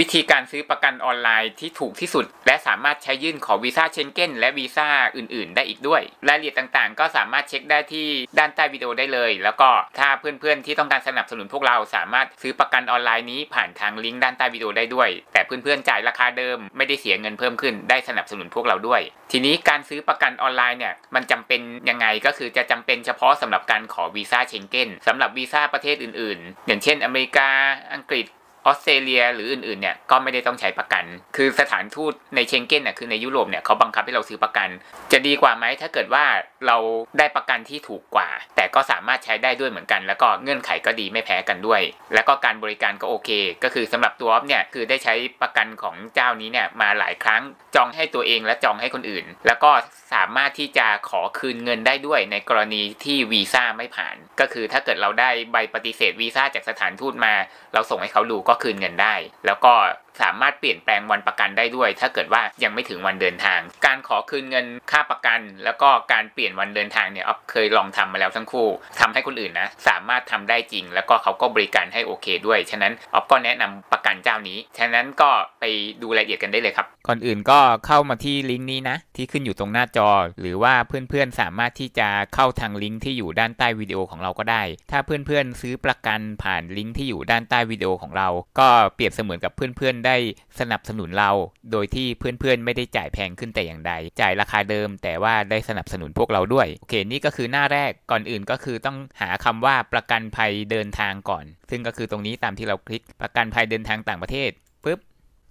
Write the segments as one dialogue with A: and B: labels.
A: วิธีการซื้อประกันออนไลน์ที่ถูกที่สุด และสามารถใช้ยื่นขอวีซ่าเชนเก้นและวีซ่าอื่น ๆ ได้อีกด้วย รายละเอียดต่าง ๆ ก็สามารถเช็คได้ที่ด้านใต้วิดีโอได้เลย แล้วก็ถ้าเพื่อน ๆ ที่ต้องการสนับสนุนพวกเราสามารถซื้อประกันออนไลน์นี้ผ่านทางลิงก์ด้านใต้วิดีโอได้ด้วยแต่เพื่อน ๆ จ่ายราคาเดิม ไม่ได้เสียเงินเพิ่มขึ้นได้สนับสนุนพวกเราด้วย ทีนี้การซื้อประกันออนไลน์เนี่ยมันจำเป็นยังไงก็คือจะจำเป็นเฉพาะสำหรับการขอวีซ่าเชนเก้นสำหรับวีซ่าประเทศอื่นๆอย่างเช่น อเมริกา อังกฤษออสเตรเลียหรืออื่นๆเนี่ยก็ไม่ได้ต้องใช้ประกัน คือสถานทูตในเชงเก้นเนี่ยคือในยุโรปเนี่ยเขาบังคับให้เราซื้อประกัน จะดีกว่าไหม ถ้าเกิดว่าเราได้ประกันที่ถูกกว่า แต่ก็สามารถใช้ได้ด้วยเหมือนกัน แล้วก็เงื่อนไขก็ดีไม่แพ้กันด้วย แล้วก็การบริการก็โอเค ก็คือสำหรับตัวออฟเนี่ยคือได้ใช้ประกันของเจ้านี้เนี่ยมาหลายครั้งจองให้ตัวเองและจองให้คนอื่น แล้วก็สามารถที่จะขอคืนเงินได้ด้วยในกรณีที่วีซ่าไม่ผ่าน ก็คือถ้าเกิดเราได้ใบปฏิเสธวีซ่าจากสถานทูตมา เราส่งให้เขาดูก็ก็คืนเงินได้ แล้วก็สามารถเปลี่ยนแปลงวันประกันได้ด้วย ถ้าเกิดว่ายังไม่ถึงวันเดินทาง การขอคืนเงินค่าประกันแล้วก็การเปลี่ยนวันเดินทางเนี่ยอ๊อฟเคยลองทำมาแล้วทั้งคู่ ทำให้คนอื่นนะสามารถทำได้จริงแล้วก็เขาก็บริการให้โอเคด้วยฉะนั้นอ๊อฟก็แนะนำประกันเจ้านี้ ฉะนั้นก็ไปดูรายละเอียดกันได้เลยครับก่อนอื่นก็เข้ามาที่ลิงก์นี้นะ ที่ขึ้นอยู่ตรงหน้าจอหรือว่าเพื่อนๆสามารถที่จะเข้าทางลิงก์ที่อยู่ด้านใต้วิดีโอของเราก็ได้ ถ้าเพื่อนๆซื้อประกันผ่านลิงก์ที่อยู่ด้านใต้วิดีโอของเราก็เปรียบเสมือนกับเพื่อนๆได้ได้สนับสนุนเราโดยที่เพื่อนๆไม่ได้จ่ายแพงขึ้นแต่อย่างใด จ่ายราคาเดิมแต่ว่าได้สนับสนุนพวกเราด้วย โอเค นี่ก็คือหน้าแรกก่อนอื่นก็คือต้องหาคำว่าประกันภัยเดินทางก่อน ซึ่งก็คือตรงนี้ตามที่เราคลิกประกันภัยเดินทางต่างประเทศปุ๊บ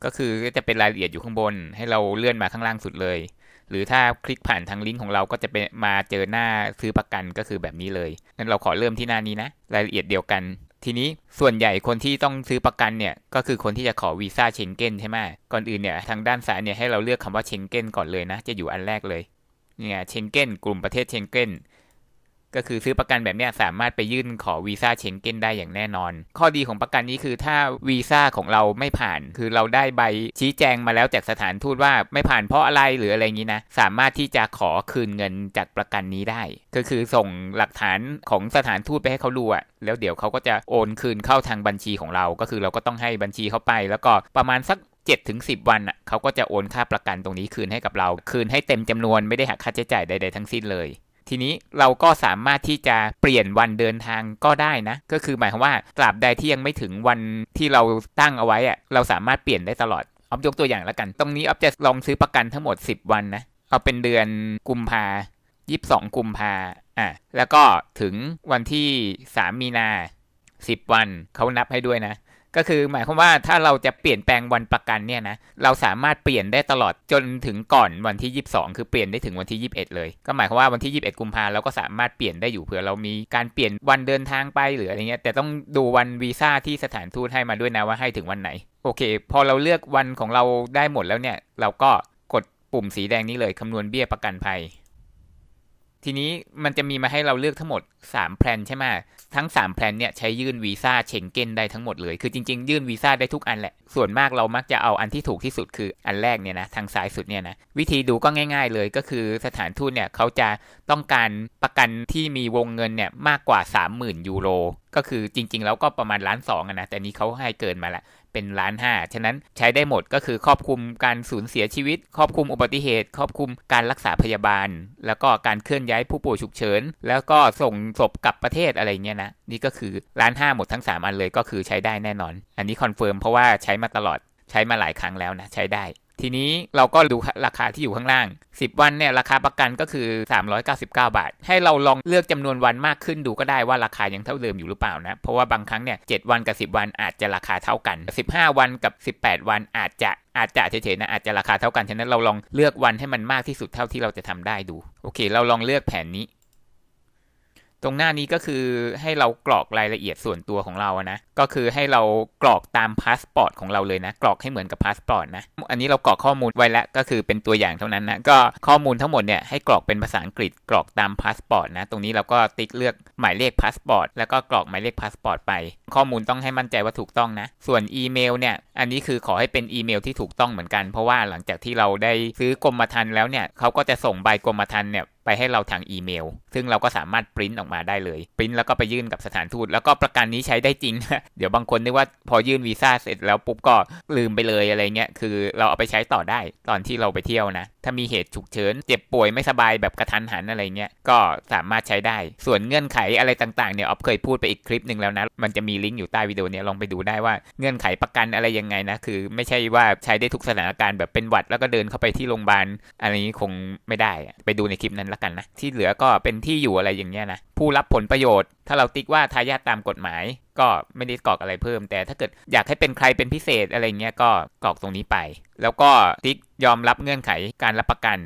A: ก็คือจะเป็นรายละเอียดอยู่ข้างบนให้เราเลื่อนมาข้างล่างสุดเลย หรือถ้าคลิกผ่านทางลิงก์ของเราก็จะเป็นมาเจอหน้าซื้อประกันก็คือแบบนี้เลยงั้นเราขอเริ่มที่หน้านี้นะ รายละเอียดเดียวกันทีนี้ส่วนใหญ่คนที่ต้องซื้อประกันเนี่ย ก็คือคนที่จะขอวีซ่าเชงเก้นใช่ไหมก่อนอื่นเนี่ย ทางด้านซ้ายเนี่ยให้เราเลือกคำว่าเชงเก้นก่อนเลยนะ จะอยู่อันแรกเลยเนี่ยเชงเก้นกลุ่มประเทศเชงเก้นก็คือซื้อประกันแบบนี้สามารถไปยื่นขอวีซ่าเชงเก้นได้อย่างแน่นอน ข้อดีของประกันนี้คือถ้าวีซ่าของเราไม่ผ่าน คือเราได้ใบชี้แจงมาแล้วจากสถานทูตว่าไม่ผ่านเพราะอะไรหรืออะไรงนี้นะ สามารถที่จะขอคืนเงินจากประกันนี้ได้ ก็คือส่งหลักฐานของสถานทูตไปให้เขาดูอะแล้วเดี๋ยวเขาก็จะโอนคืนเข้าทางบัญชีของเรา ก็คือเราก็ต้องให้บัญชีเขาไป แล้วก็ประมาณสัก7ถึง10 วันอะเขาก็จะโอนค่าประกันตรงนี้คืนให้กับเรา คืนให้เต็มจำนวนไม่ได้หักค่าใช้จ่ายใดๆทั้งสิ้นเลยทีนี้เราก็สามารถที่จะเปลี่ยนวันเดินทางก็ได้นะก็คือหมายความว่าตราบใดที่ยังไม่ถึงวันที่เราตั้งเอาไว้อะเราสามารถเปลี่ยนได้ตลอดออยกตัวอย่างแล้วกันตรงนี้ออจะลองซื้อประกันทั้งหมด 10 วันนะเอาเป็นเดือนกุมภายี่สิบสองกุมภาอ่ะแล้วก็ถึงวันที่ 3 มีนา10 วันเขานับให้ด้วยนะก็คือหมายความว่าถ้าเราจะเปลี่ยนแปลงวันประกันเนี่ยนะเราสามารถเปลี่ยนได้ตลอดจนถึงก่อนวันที่ 22 คือเปลี่ยนได้ถึงวันที่ 21 เลย ก็หมายความว่าวันที่ 21 กุมภาเราก็สามารถเปลี่ยนได้อยู่เผื่อเรามีการเปลี่ยนวันเดินทางไปหรืออะไรเงี้ยแต่ต้องดูวันวีซ่าที่สถานทูตให้มาด้วยนะว่าให้ถึงวันไหนโอเค พอเราเลือกวันของเราได้หมดแล้วเนี่ยเราก็กดปุ่มสีแดงนี้เลยคำนวณเบี้ยประกันภัยทีนี้มันจะมีมาให้เราเลือกทั้งหมด3แพลนใช่ไหมทั้ง3แพลนเนี่ยใช้ยื่นวีซ่าเชงเก้นได้ทั้งหมดเลยคือจริงๆยื่นวีซ่าได้ทุกอันแหละส่วนมากเรามักจะเอาอันที่ถูกที่สุดคืออันแรกเนี่ยนะทางซ้ายสุดเนี่ยนะวิธีดูก็ง่ายๆเลย ก็คือสถานทูตเนี่ยเขาจะต้องการประกันที่มีวงเงินเนี่ยมากกว่า 30,000ยูโรก็คือจริงๆแล้วก็ประมาณล้านสองนะแต่นี้เขาให้เกินมาละเป็นล้านห้าฉะนั้นใช้ได้หมดก็คือครอบคลุมการสูญเสียชีวิต ครอบคลุมอุบัติเหตุ ครอบคลุมการรักษาพยาบาล แล้วก็การเคลื่อนย้ายผู้ป่วยฉุกเฉิน แล้วก็ส่งศพกลับประเทศอะไรเงี้ยนะ นี่ก็คือล้านห้าหมดทั้ง3 อันเลยก็คือใช้ได้แน่นอน อันนี้คอนเฟิร์มเพราะว่าใช้มาตลอด ใช้มาหลายครั้งแล้วนะใช้ได้ทีนี้เราก็ดูราคาที่อยู่ข้างล่าง 10 วันเนี่ยราคาประกันก็คือ 399 บาท ให้เราลองเลือกจำนวนวันมากขึ้นดูก็ได้ว่าราคายังเท่าเดิมอยู่หรือเปล่านะ เพราะว่าบางครั้งเนี่ยเวันกับ 10 วันอาจจะราคาเท่ากัน 15 วันกับ 18 วันอาจจะอาจจะเฉยๆนะอาจจะราคาเท่ากันฉะนั้นเราลองเลือกวันให้มันมากที่สุดเท่าที่เราจะทำได้ดูโอเค เราลองเลือกแผนนี้ตรงหน้านี้ก็คือให้เรากรอกรายละเอียดส่วนตัวของเราอะนะ ก็คือให้เรากรอกตามพาสปอร์ตของเราเลยนะ กรอกให้เหมือนกับพาสปอร์ตนะ อันนี้เรากรอกข้อมูลไว้แล้วก็คือเป็นตัวอย่างเท่านั้นนะ ก็ข้อมูลทั้งหมดเนี่ยให้กรอกเป็นภาษาอังกฤษ กรอกตามพาสปอร์ตนะ ตรงนี้เราก็ติ๊กเลือกหมายเลขพาสปอร์ตแล้วก็กรอกหมายเลขพาสปอร์ตไป ข้อมูลต้องให้มั่นใจว่าถูกต้องนะ ส่วนอีเมลเนี่ย อันนี้คือขอให้เป็นอีเมลที่ถูกต้องเหมือนกัน เพราะว่าหลังจากที่เราได้ซื้อกรมธรรม์แล้วเนี่ยเขาก็จะส่งใบ กรมธรรม์เนี่ยไปให้เราทางอีเมล ซึ่งเราก็สามารถปริ้นออกมาได้เลยปริ้นแล้วก็ไปยื่นกับสถานทูต แล้วก็ประกันนี้ใช้ได้จริง เดี๋ยวบางคนนึกว่าพอยื่นวีซ่าเสร็จแล้วปุ๊บก็ลืมไปเลยอะไรเงี้ย คือเราเอาไปใช้ต่อได้ตอนที่เราไปเที่ยวนะถ้ามีเหตุฉุกเฉินเจ็บป่วยไม่สบายแบบกระทันหันอะไรเงี้ยก็สามารถใช้ได้ส่วนเงื่อนไขอะไรต่างๆเนี่ยออฟเคยพูดไปอีกคลิปหนึ่งแล้วนะมันจะมีลิงก์อยู่ใต้วิดีโอนี้ลองไปดูได้ว่า เงื่อนไขประกันอะไรยังไงนะคือไม่ใช่ว่าใช้ได้ทุกสถานการณ์แบบเป็นหวัด แล้วก็เดินเข้าไปที่โรงพยาบาลอะไรนี้คงไม่ได้ไปดูในคลิปนั้นละกันนะ ที่เหลือก็เป็นที่อยู่อะไรอย่างเงี้ยนะผู้รับผลประโยชน์ถ้าเราติ๊กว่าทายาทตามกฎหมายก็ไม่ได้กรอกอะไรเพิ่ม แต่ถ้าเกิดอยากให้เป็นใครเป็นพิเศษอะไรเงี้ยก็กรอกตรงนี้ไป แล้วก็ติ๊กยอมรับเงื่อนไขการรับประกัน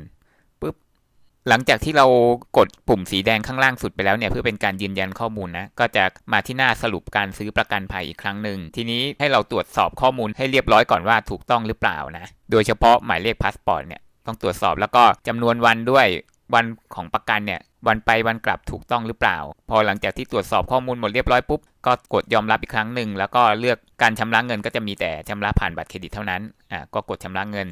A: ปุ๊บหลังจากที่เรากดปุ่มสีแดงข้างล่างสุดไปแล้วเนี่ยเพื่อเป็นการยืนยันข้อมูลนะก็จะมาที่หน้าสรุปการซื้อประกันภัยอีกครั้งหนึ่งทีนี้ให้เราตรวจสอบข้อมูลให้เรียบร้อยก่อนว่าถูกต้องหรือเปล่านะ โดยเฉพาะหมายเลขพาสปอร์ตเนี่ยต้องตรวจสอบแล้วก็จำนวนวันด้วยวันของประกันเนี่ยวันไปวันกลับถูกต้องหรือเปล่า พอหลังจากที่ตรวจสอบข้อมูลหมดเรียบร้อยปุ๊บก็กดยอมรับอีกครั้งหนึ่งแล้วก็เลือกการชำระเงินก็จะมีแต่ชำระผ่านบัตรเครดิตเท่านั้นอ่าก็กดชำระเงิน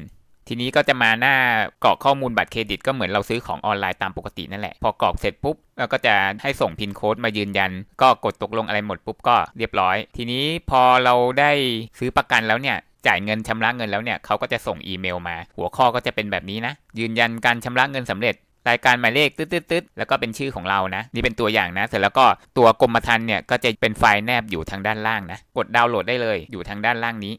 A: ทีนี้ก็จะมาหน้ากรอกข้อมูลบัตรเครดิต ก็เหมือนเราซื้อของออนไลน์ตามปกตินั่นแหละพอกรอกเสร็จปุ๊บเราก็จะให้ส่งพินโค้ดมายืนยันก็กดตกลงอะไรหมดปุ๊บก็ เรียบร้อย ทีนี้พอเราได้ซื้อประกันแล้วเนี่ยจ่ายเงินชำระเงินแล้วเนี่ยเขาก็จะส่งอีเมล มา หัวข้อก็จะเป็นแบบนี้นะยืนยันการชำระเงินสำเร็จรายการหมายเลขตึ๊ดแล้วก็เป็นชื่อของเรานะนี่เป็นตัวอย่างนะ เสร็จแล้วก็ตัวกรมธรรม์เนี่ยก็จะเป็นไฟล์แนบอยู่ทางด้านล่างนะกดดาวน์โหลดได้เลยอยู่ทางด้านล่างนี้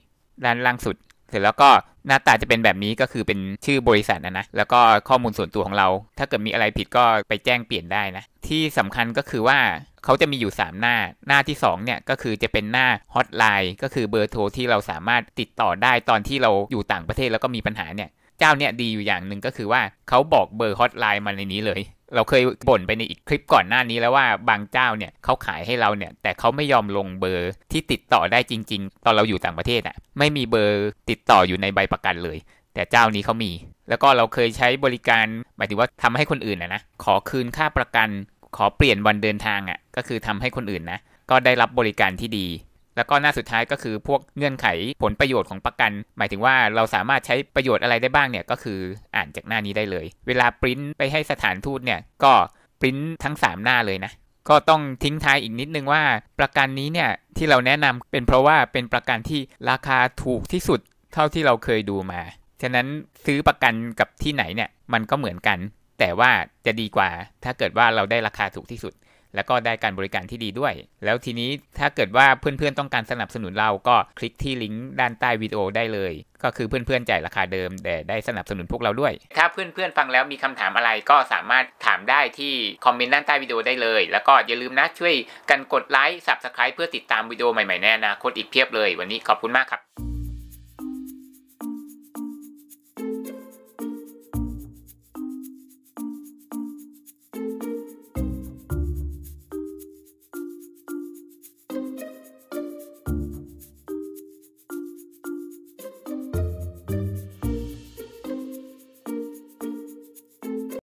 A: ด้านล่างสุด เสร็จแล้วก็หน้าตาจะเป็นแบบนี้ก็คือเป็นชื่อบริษัทนะนะแล้วก็ข้อมูลส่วนตัวของเรา ถ้าเกิดมีอะไรผิดก็ไปแจ้งเปลี่ยนได้นะ ที่สำคัญก็คือว่าเขาจะมีอยู่ 3 หน้า หน้าที่2เนี่ยก็คือจะเป็นหน้าฮอตไลน์ก็คือเบอร์โทรที่เราสามารถติดต่อได้ตอนที่เราอยู่ต่างประเทศแล้วก็มีปัญหาเนี่ย เจ้าเนี่ยดีอยู่อย่างหนึ่งก็คือว่าเขาบอกเบอร์ฮอตไลน์มาในนี้เลย เราเคยบ่นไปในอีกคลิปก่อนหน้านี้แล้วว่าบางเจ้าเนี่ยเขาขายให้เราเนี่ยแต่เขาไม่ยอมลงเบอร์ที่ติดต่อได้จริง ๆ ตอนเราอยู่ต่างประเทศอะ่ะไม่มีเบอร์ติดต่ออยู่ในใบประกันเลย แต่เจ้านี้เขามี แล้วก็เราเคยใช้บริการหมายถึงว่าทำให้คนอื่นนะนะขอคืนค่าประกันขอเปลี่ยนวันเดินทางอะ่ะก็คือทำให้คนอื่นนะ ก็ได้รับบริการที่ดี แล้วก็หน้าสุดท้ายก็คือพวกเงื่อนไขผลประโยชน์ของประกัน หมายถึงว่าเราสามารถใช้ประโยชน์อะไรได้บ้างเนี่ยก็คืออ่านจากหน้านี้ได้เลย เวลาปริ้นไปให้สถานทูตเนี่ยก็ปริ้นทั้ง 3 หน้าเลยนะก็ต้องทิ้งท้ายอีกนิดนึงว่าประกันนี้เนี่ยที่เราแนะนำเป็นเพราะว่าเป็นประกันที่ราคาถูกที่สุดเท่าที่เราเคยดูมา ฉะนั้นซื้อประกันกับที่ไหนเนี่ยมันก็เหมือนกัน แต่ว่าจะดีกว่าถ้าเกิดว่าเราได้ราคาถูกที่สุดแล้วก็ได้การบริการที่ดีด้วย แล้วทีนี้ถ้าเกิดว่าเพื่อนๆ ต้องการสนับสนุนเราก็คลิกที่ลิงก์ด้านใต้วิดีโอได้เลย ก็คือเพื่อนๆ จ่ายราคาเดิมแต่ได้สนับสนุนพวกเราด้วย ถ้าเพื่อนๆ ฟังแล้วมีคำถามอะไรก็สามารถถามได้ที่คอมเมนต์ด้านใต้วิดีโอได้เลย แล้วก็อย่าลืมนะช่วยกันกดไลค์ subscribe เพื่อติดตามวิดีโอใหม่ๆแน่นโคตอีกเพียบเลยวันนี้ขอบคุณมากครับ